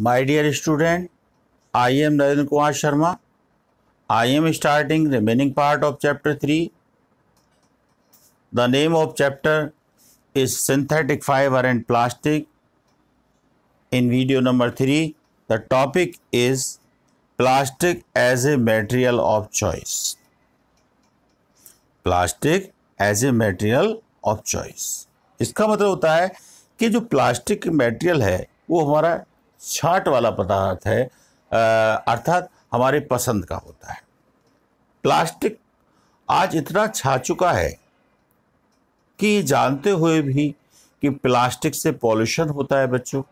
my dear student I am Narendra Kumar Sharma I am starting remaining part of chapter three the name of chapter is synthetic fibre and plastic in video number three the topic is plastic as a material of choice plastic as a material of choice इसका मतलब होता है कि जो plastic material है वो हमारा छाट वाला पदार्थ है अर्थात हमारे पसंद का होता है प्लास्टिक आज इतना छा चुका है कि जानते हुए भी कि प्लास्टिक से पॉल्यूशन होता है बच्चों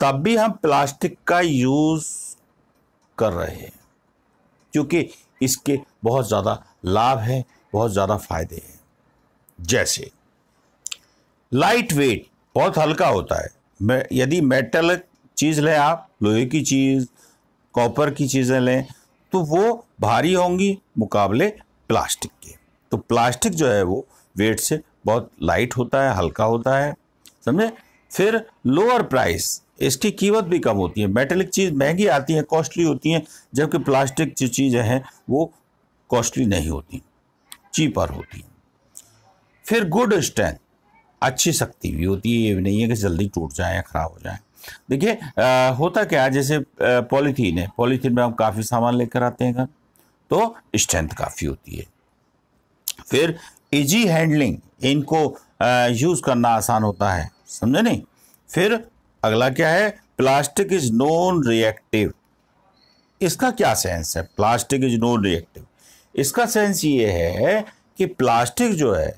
तब भी हम प्लास्टिक का यूज़ कर रहे हैं क्योंकि इसके बहुत ज़्यादा लाभ हैं बहुत ज़्यादा फायदे हैं जैसे लाइट वेट बहुत हल्का होता है यदि मेटलिक चीज़ लें आप लोहे की चीज़ कॉपर की चीज़ें लें तो वो भारी होंगी मुकाबले प्लास्टिक के तो प्लास्टिक जो है वो वेट से बहुत लाइट होता है हल्का होता है समझे फिर लोअर प्राइस इसकी कीमत भी कम होती है मेटेलिक चीज़ महंगी आती है कॉस्टली होती हैं जबकि प्लास्टिक जो चीज़ें हैं वो कॉस्टली नहीं होती चीपर होती फिर गुड स्ट्रेंथ अच्छी शक्ति भी होती है ये भी नहीं है कि जल्दी टूट जाए या ख़राब हो जाए देखिए होता क्या है जैसे पॉलीथीन है पॉलीथीन में हम काफ़ी सामान लेकर आते हैं घर तो स्ट्रेंथ काफ़ी होती है फिर इजी हैंडलिंग इनको यूज़ करना आसान होता है समझे नहीं फिर अगला क्या है प्लास्टिक इज नॉन रिएक्टिव इसका क्या सेंस है प्लास्टिक इज नॉन रिएक्टिव इसका सेंस ये है कि प्लास्टिक जो है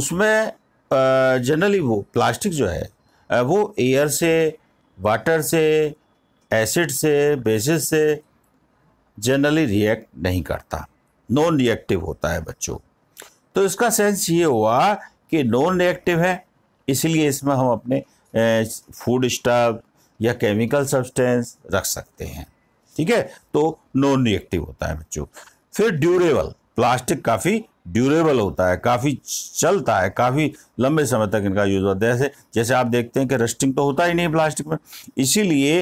उसमें जनरली वो प्लास्टिक जो है वो एयर से वाटर से एसिड से बेसिस से जनरली रिएक्ट नहीं करता नॉन रिएक्टिव होता है बच्चों तो इसका सेंस ये हुआ कि नॉन रिएक्टिव है इसलिए इसमें हम अपने फूड स्टफ या केमिकल सब्सटेंस रख सकते हैं ठीक है तो नॉन रिएक्टिव होता है बच्चों फिर ड्यूरेबल प्लास्टिक काफ़ी ड्यूरेबल होता है काफ़ी चलता है काफ़ी लंबे समय तक इनका यूज़ होता है जैसे जैसे आप देखते हैं कि रस्टिंग तो होता ही नहीं प्लास्टिक में इसीलिए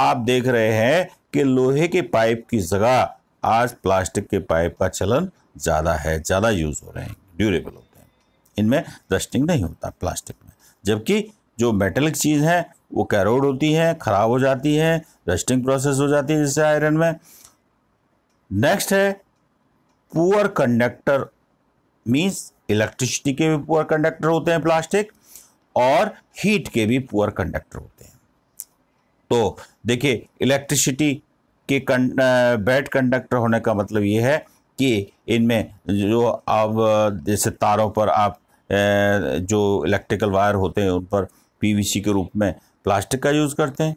आप देख रहे हैं कि लोहे के पाइप की जगह आज प्लास्टिक के पाइप का चलन ज़्यादा है ज़्यादा यूज़ हो रहे हैं ड्यूरेबल होते हैं इनमें रस्टिंग नहीं होता प्लास्टिक में जबकि जो मेटलिक चीज़ है वो कैरोड होती है ख़राब हो जाती है रस्टिंग प्रोसेस हो जाती है जैसे आयरन में नेक्स्ट है पुअर कंडक्टर मीन्स इलेक्ट्रिसिटी के भी पुअर कंडक्टर होते हैं प्लास्टिक और हीट के भी पुअर कंडक्टर होते हैं तो देखिए इलेक्ट्रिसिटी के बैड कंडक्टर होने का मतलब ये है कि इनमें जो आप जैसे तारों पर आप जो इलेक्ट्रिकल वायर होते हैं उन पर पीवीसी के रूप में प्लास्टिक का यूज़ करते हैं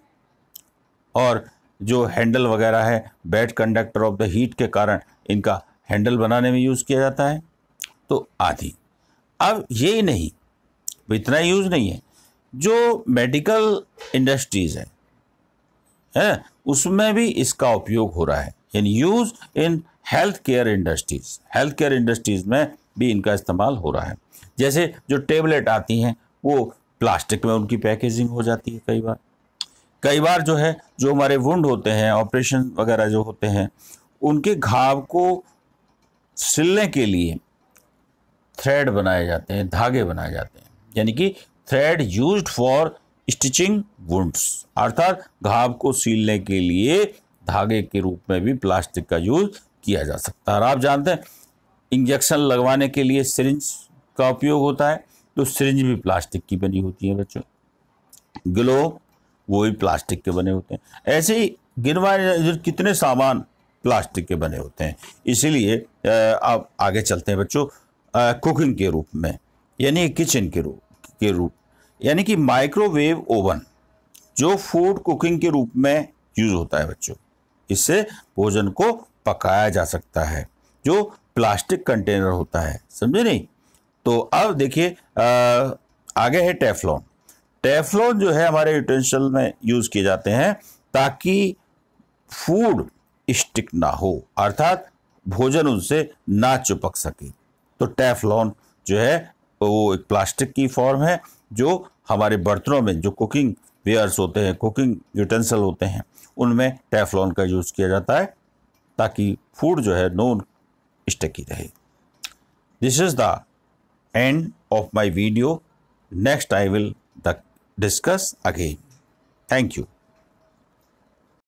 और जो हैंडल वगैरह है bad conductor of the heat के कारण इनका हैंडल बनाने में यूज़ किया जाता है तो आदि अब ये नहीं इतना यूज़ नहीं है जो मेडिकल इंडस्ट्रीज़ है है उसमें भी इसका उपयोग हो रहा है in use in health care industries health care industries में भी इनका इस्तेमाल हो रहा है जैसे जो टेबलेट आती हैं वो प्लास्टिक में उनकी पैकेजिंग हो जाती है कई बार कई बार जो है जो हमारे वुंड होते हैं ऑपरेशन वगैरह जो होते हैं उनके घाव को सिलने के लिए थ्रेड बनाए जाते हैं धागे बनाए जाते हैं यानी कि thread use for stitching wounds अर्थात घाव को सीलने के लिए धागे के रूप में भी प्लास्टिक का यूज किया जा सकता है और आप जानते हैं इंजेक्शन लगवाने के लिए सिरिंज का उपयोग होता है तो सिरिंज भी प्लास्टिक की बनी होती है बच्चों ग्लोव वो भी प्लास्टिक के बने होते हैं ऐसे ही गिनवा कितने सामान प्लास्टिक के बने होते हैं इसीलिए आप आगे चलते हैं बच्चों कुकिंग के रूप में यानी किचन के रूप के रूप यानी कि माइक्रोवेव ओवन जो फूड कुकिंग के रूप में यूज़ होता है बच्चों इससे भोजन को पकाया जा सकता है जो प्लास्टिक कंटेनर होता है समझे नहीं तो अब देखिए आगे है टेफलॉन टेफलॉन जो है हमारे यूटेंशल में यूज़ किए जाते हैं ताकि फूड स्टिक ना हो अर्थात भोजन उनसे ना चिपक सके तो टैफलॉन जो है वो एक प्लास्टिक की फॉर्म है जो हमारे बर्तनों में जो कुकिंग वेयर्स होते हैं कुकिंग यूटेंसिल होते हैं उनमें टैफलॉन का यूज़ किया जाता है ताकि फूड जो है नॉन स्टिकी रहे this is the end of my video next I will the discuss again thank you